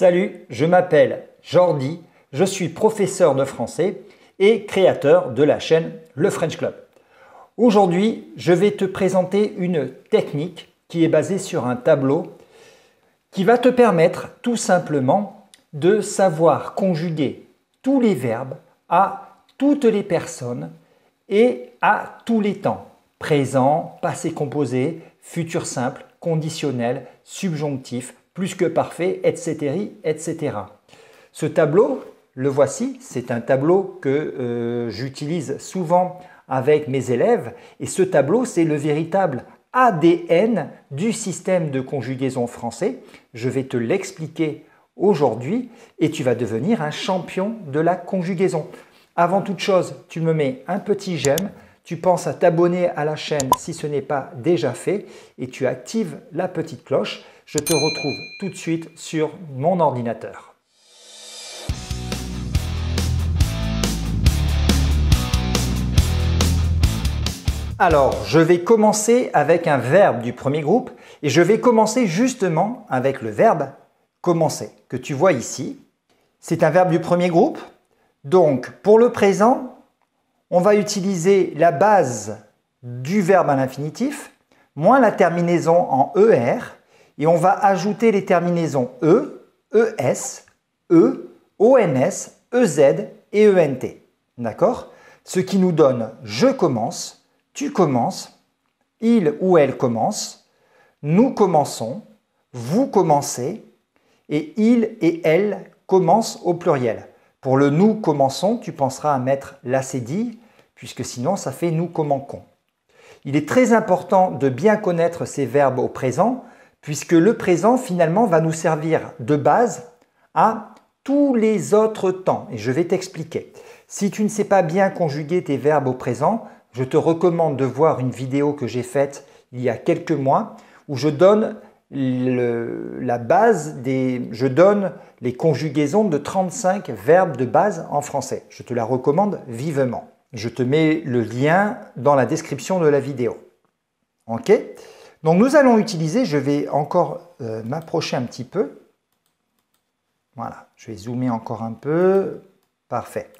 Salut, je m'appelle Jordi, je suis professeur de français et créateur de la chaîne Le French Club. Aujourd'hui, je vais te présenter une technique qui est basée sur un tableau qui va te permettre tout simplement de savoir conjuguer tous les verbes à toutes les personnes et à tous les temps. Présent, passé composé, futur simple, conditionnel, subjonctif, plus que parfait, etc., etc. Ce tableau, le voici, c'est un tableau que euh, j'utilise souvent avec mes élèves, et ce tableau, c'est le véritable ADN du système de conjugaison français. Je vais te l'expliquer aujourd'hui, et tu vas devenir un champion de la conjugaison. Avant toute chose, tu me mets un petit j'aime, tu penses à t'abonner à la chaîne si ce n'est pas déjà fait et tu actives la petite cloche. Je te retrouve tout de suite sur mon ordinateur. Alors, je vais commencer avec un verbe du premier groupe et je vais commencer justement avec le verbe commencer que tu vois ici. C'est un verbe du premier groupe. Donc, pour le présent, on va utiliser la base du verbe à l'infinitif, moins la terminaison en ER, et on va ajouter les terminaisons E, ES, E, ONS, EZ e et ENT. D'accord Ce qui nous donne je commence, tu commences, il ou elle commence, nous commençons, vous commencez, et il et elle commencent au pluriel. Pour le nous commençons, tu penseras à mettre cédille puisque sinon ça fait nous qu'on ». Il est très important de bien connaître ces verbes au présent, puisque le présent finalement va nous servir de base à tous les autres temps. Et je vais t'expliquer. Si tu ne sais pas bien conjuguer tes verbes au présent, je te recommande de voir une vidéo que j'ai faite il y a quelques mois où je donne la base des, je donne les conjugaisons de 35 verbes de base en français. Je te la recommande vivement. Je te mets le lien dans la description de la vidéo. OK Donc nous allons utiliser, je vais encore euh, m'approcher un petit peu. Voilà, je vais zoomer encore un peu. Parfait.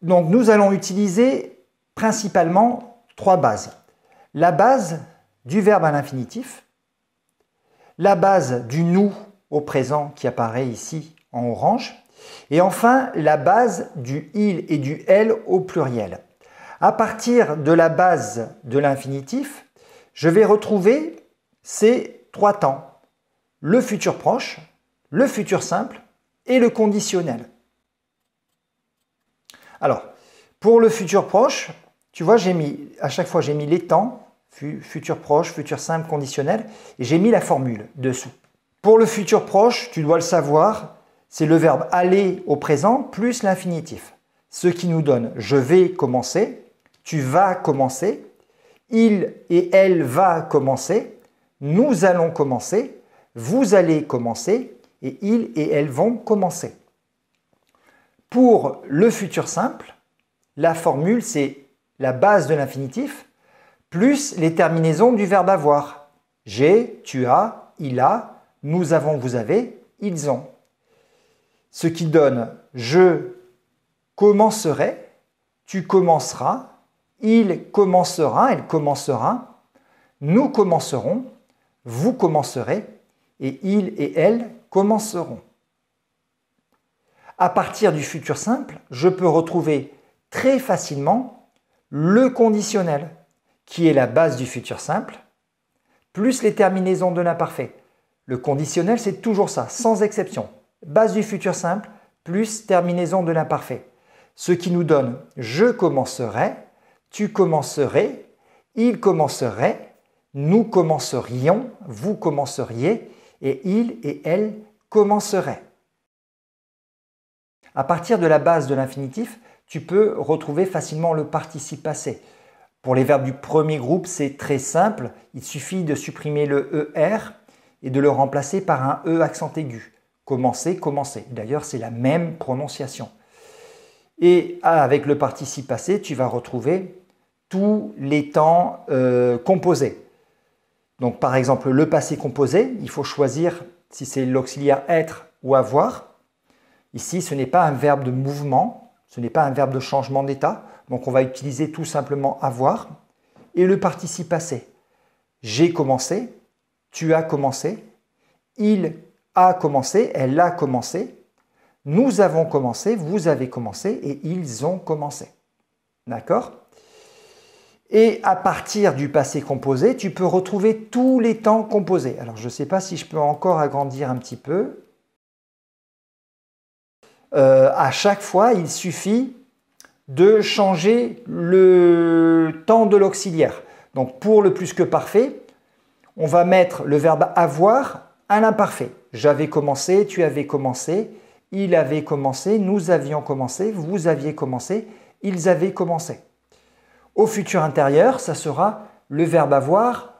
Donc nous allons utiliser principalement trois bases. La base du verbe à l'infinitif, la base du nous au présent qui apparaît ici en orange, et enfin, la base du il et du elle au pluriel. À partir de la base de l'infinitif, je vais retrouver ces trois temps. Le futur proche, le futur simple et le conditionnel. Alors, pour le futur proche, tu vois, à chaque fois, j'ai mis les temps, futur proche, futur simple, conditionnel, et j'ai mis la formule dessous. Pour le futur proche, tu dois le savoir, c'est le verbe aller au présent plus l'infinitif. Ce qui nous donne je vais commencer, tu vas commencer, il et elle va commencer, nous allons commencer, vous allez commencer, et ils et elles vont commencer. Pour le futur simple, la formule c'est la base de l'infinitif plus les terminaisons du verbe avoir. J'ai, tu as, il a, nous avons, vous avez, ils ont ce qui donne je commencerai, tu commenceras, il commencera, elle commencera, nous commencerons, vous commencerez, et il et elle commenceront. À partir du futur simple, je peux retrouver très facilement le conditionnel, qui est la base du futur simple, plus les terminaisons de l'imparfait. Le conditionnel, c'est toujours ça, sans exception base du futur simple, plus terminaison de l'imparfait. Ce qui nous donne je commencerai, tu commencerais, il commencerait, nous commencerions, vous commenceriez, et il et elle commenceraient. À partir de la base de l'infinitif, tu peux retrouver facilement le participe passé. Pour les verbes du premier groupe, c'est très simple. Il suffit de supprimer le ER et de le remplacer par un E accent aigu. Commencer, commencer. D'ailleurs, c'est la même prononciation. Et ah, avec le participe passé, tu vas retrouver tous les temps euh, composés. Donc par exemple, le passé composé, il faut choisir si c'est l'auxiliaire être ou avoir. Ici, ce n'est pas un verbe de mouvement, ce n'est pas un verbe de changement d'état, donc on va utiliser tout simplement avoir. Et le participe passé, j'ai commencé, tu as commencé, il a commencé, elle a commencé, nous avons commencé, vous avez commencé et ils ont commencé. D'accord Et à partir du passé composé, tu peux retrouver tous les temps composés. Alors je ne sais pas si je peux encore agrandir un petit peu. Euh, à chaque fois, il suffit de changer le temps de l'auxiliaire. Donc pour le plus que parfait, on va mettre le verbe avoir à l'imparfait. J'avais commencé, tu avais commencé, il avait commencé, nous avions commencé, vous aviez commencé, ils avaient commencé. Au futur intérieur, ça sera le verbe avoir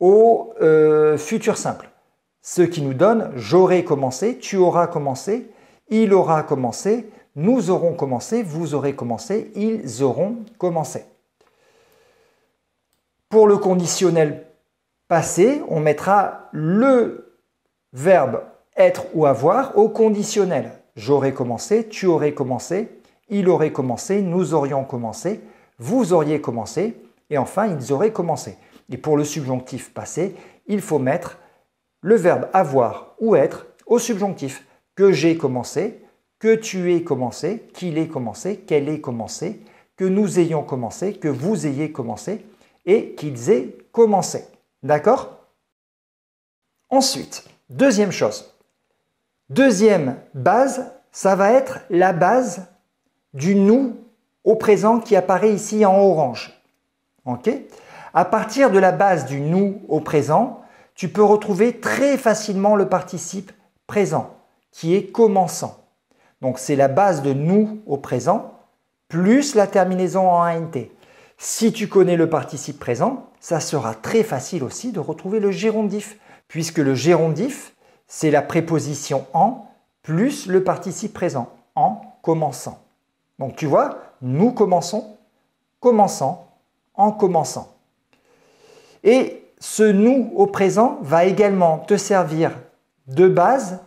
au euh, futur simple. Ce qui nous donne j'aurai commencé, tu auras commencé, il aura commencé, nous aurons commencé, vous aurez commencé, ils auront commencé. Pour le conditionnel passé, on mettra le Verbe être ou avoir au conditionnel. J'aurais commencé, tu aurais commencé, il aurait commencé, nous aurions commencé, vous auriez commencé, et enfin, ils auraient commencé. Et pour le subjonctif passé, il faut mettre le verbe avoir ou être au subjonctif. Que j'ai commencé, que tu aies commencé, qu'il ait commencé, qu'elle ait commencé, que nous ayons commencé, que vous ayez commencé et qu'ils aient commencé. D'accord Ensuite, Deuxième chose, deuxième base, ça va être la base du nous au présent qui apparaît ici en orange. Ok À partir de la base du nous au présent, tu peux retrouver très facilement le participe présent qui est commençant. Donc c'est la base de nous au présent plus la terminaison en ANT. Si tu connais le participe présent, ça sera très facile aussi de retrouver le gérondif puisque le gérondif, c'est la préposition en plus le participe présent, en commençant. Donc tu vois, nous commençons, commençant, en commençant. Et ce nous au présent va également te servir de base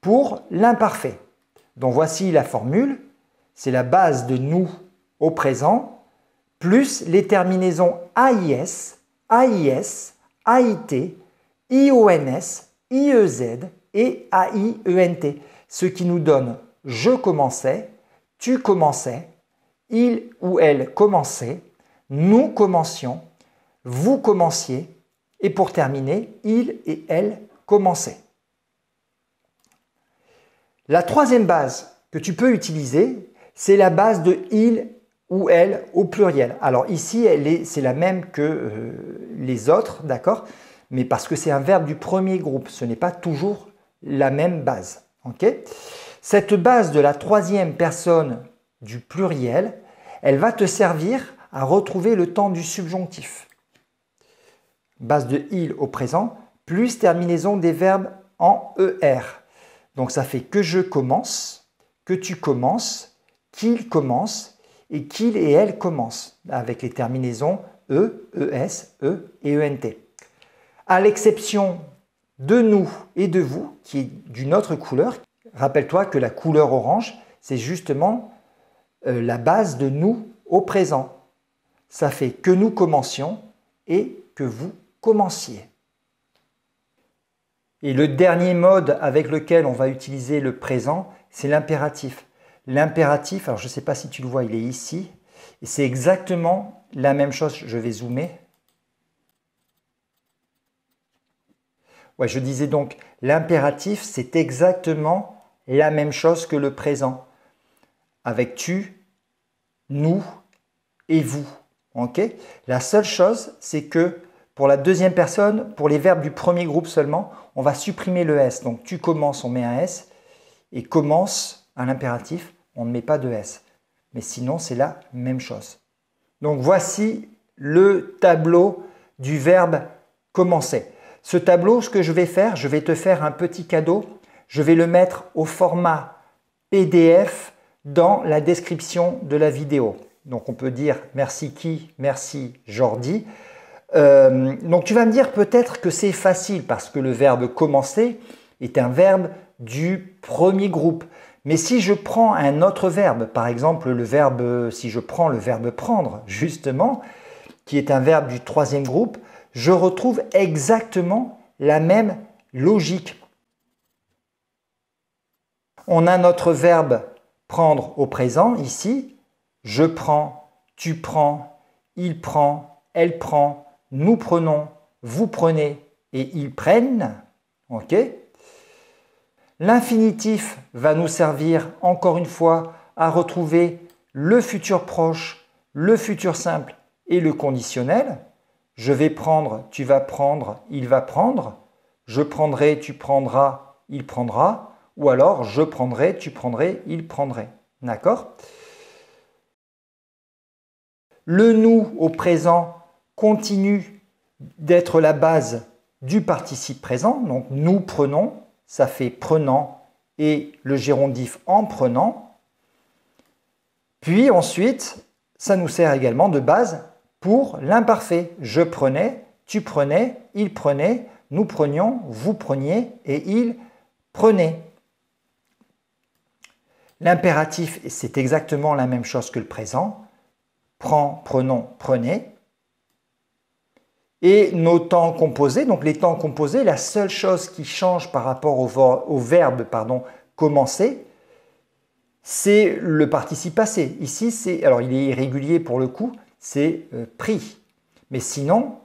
pour l'imparfait. Donc voici la formule, c'est la base de nous au présent, plus les terminaisons AIS, AIS, AIT, I-E-Z et A-I-E-N-T. ce qui nous donne je commençais, tu commençais, il ou elle commençait, nous commencions, vous commenciez, et pour terminer, il et elle commençaient. La troisième base que tu peux utiliser, c'est la base de il ou elle au pluriel. Alors ici, c'est la même que euh, les autres, d'accord mais parce que c'est un verbe du premier groupe, ce n'est pas toujours la même base. Cette base de la troisième personne du pluriel, elle va te servir à retrouver le temps du subjonctif. Base de il au présent, plus terminaison des verbes en er. Donc ça fait que je commence, que tu commences, qu'il commence et qu'il et elle commencent avec les terminaisons e, es, e et ent à l'exception de nous et de vous, qui est d'une autre couleur. Rappelle-toi que la couleur orange, c'est justement euh, la base de nous au présent. Ça fait que nous commencions et que vous commenciez. Et le dernier mode avec lequel on va utiliser le présent, c'est l'impératif. L'impératif, alors je ne sais pas si tu le vois, il est ici. C'est exactement la même chose, je vais zoomer. je disais donc, l'impératif, c'est exactement la même chose que le présent, avec tu, nous et vous. la seule chose, c'est que pour la deuxième personne, pour les verbes du premier groupe seulement, on va supprimer le S. Donc tu commences, on met un S, et commence à l'impératif, on ne met pas de S. Mais sinon, c'est la même chose. Donc voici le tableau du verbe commencer. Ce tableau, ce que je vais faire, je vais te faire un petit cadeau. Je vais le mettre au format PDF dans la description de la vidéo. Donc on peut dire merci qui, merci Jordi. Euh, donc tu vas me dire peut-être que c'est facile parce que le verbe commencer est un verbe du premier groupe. Mais si je prends un autre verbe, par exemple le verbe, si je prends le verbe prendre, justement, qui est un verbe du troisième groupe, je retrouve exactement la même logique. On a notre verbe prendre au présent ici. Je prends, tu prends, il prend, elle prend, nous prenons, vous prenez et ils prennent. OK L'infinitif va nous servir encore une fois à retrouver le futur proche, le futur simple et le conditionnel. Je vais prendre, tu vas prendre, il va prendre. Je prendrai, tu prendras, il prendra. Ou alors je prendrai, tu prendrais, il prendrait. D'accord Le nous au présent continue d'être la base du participe présent. Donc nous prenons, ça fait prenant et le gérondif en prenant. Puis ensuite, ça nous sert également de base pour l'imparfait. Je prenais, tu prenais, il prenait, nous prenions, vous preniez et il prenait. L'impératif, c'est exactement la même chose que le présent. Prends, prenons, prenez. Et nos temps composés, donc les temps composés, la seule chose qui change par rapport au, verbe pardon, commencer, c'est le participe passé. Ici, c'est alors il est irrégulier pour le coup, c'est pris euh, ». prix. Mais sinon,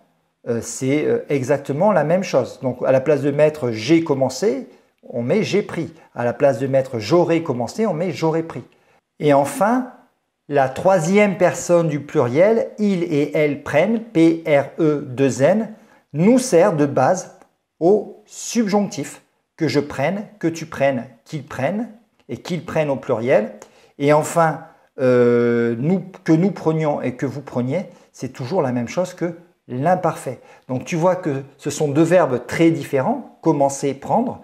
euh, c'est euh, exactement la même chose. Donc à la place de mettre j'ai commencé, on met j'ai pris. À la place de mettre j'aurais commencé, on met j'aurais pris. Et enfin, la troisième personne du pluriel, il et elle prennent, P-R-E-2-N, nous sert de base au subjonctif que je prenne, que tu prennes, qu'ils prennent, et qu'ils prennent au pluriel. Et enfin, euh, que nous prenions et que vous preniez, c'est toujours la même chose que l'imparfait. Donc tu vois que ce sont deux verbes très différents, commencer, prendre,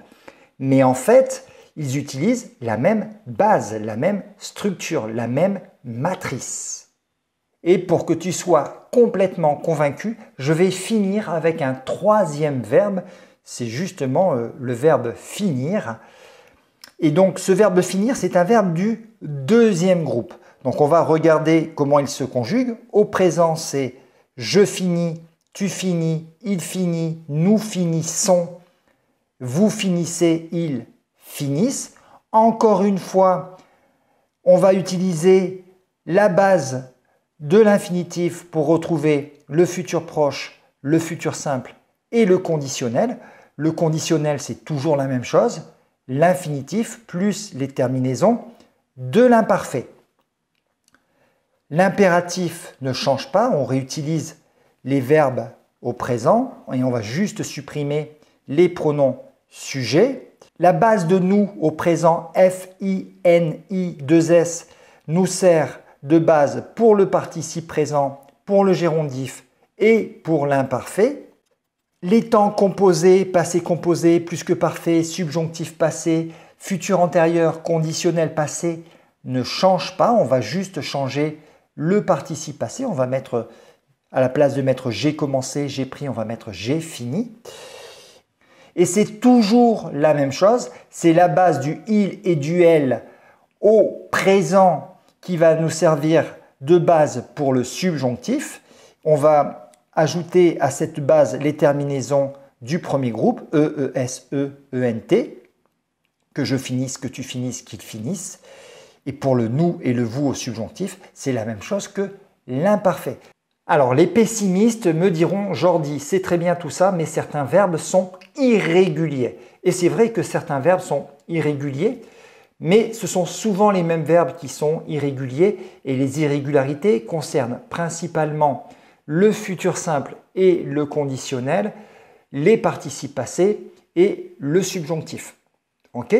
mais en fait, ils utilisent la même base, la même structure, la même matrice. Et pour que tu sois complètement convaincu, je vais finir avec un troisième verbe, c'est justement euh, le verbe finir. Et donc ce verbe finir, c'est un verbe du deuxième groupe. Donc on va regarder comment ils se conjuguent. Au présent, c'est je finis, tu finis, il finit, nous finissons, vous finissez, ils finissent. Encore une fois, on va utiliser la base de l'infinitif pour retrouver le futur proche, le futur simple et le conditionnel. Le conditionnel, c'est toujours la même chose, l'infinitif plus les terminaisons de l'imparfait. L'impératif ne change pas, on réutilise les verbes au présent et on va juste supprimer les pronoms sujets. La base de nous au présent F, I, N, I, 2 S nous sert de base pour le participe présent, pour le gérondif et pour l'imparfait. Les temps composés, passé composé, plus que parfait, subjonctif passé, Futur antérieur, conditionnel, passé ne change pas. On va juste changer le participe passé. On va mettre, à la place de mettre j'ai commencé, j'ai pris, on va mettre j'ai fini. Et c'est toujours la même chose. C'est la base du il et du elle au présent qui va nous servir de base pour le subjonctif. On va ajouter à cette base les terminaisons du premier groupe, E, E, S, E, E, N, T que je finisse, que tu finisses, qu'il finisse. Et pour le nous et le vous au subjonctif, c'est la même chose que l'imparfait. Alors les pessimistes me diront, Jordi, c'est très bien tout ça, mais certains verbes sont irréguliers. Et c'est vrai que certains verbes sont irréguliers, mais ce sont souvent les mêmes verbes qui sont irréguliers, et les irrégularités concernent principalement le futur simple et le conditionnel, les participes passés et le subjonctif. Ok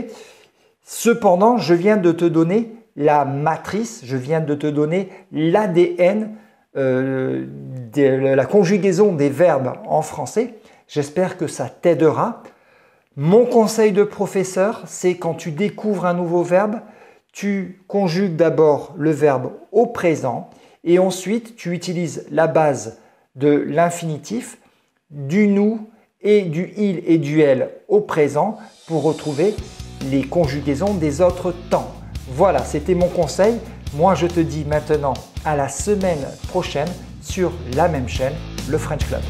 Cependant, je viens de te donner la matrice, je viens de te donner l'ADN, euh, la conjugaison des verbes en français. J'espère que ça t'aidera. Mon conseil de professeur, c'est quand tu découvres un nouveau verbe, tu conjugues d'abord le verbe au présent et ensuite tu utilises la base de l'infinitif, du nous et du il et du elle au présent pour retrouver les conjugaisons des autres temps. Voilà, c'était mon conseil. Moi, je te dis maintenant à la semaine prochaine sur la même chaîne, le French Club.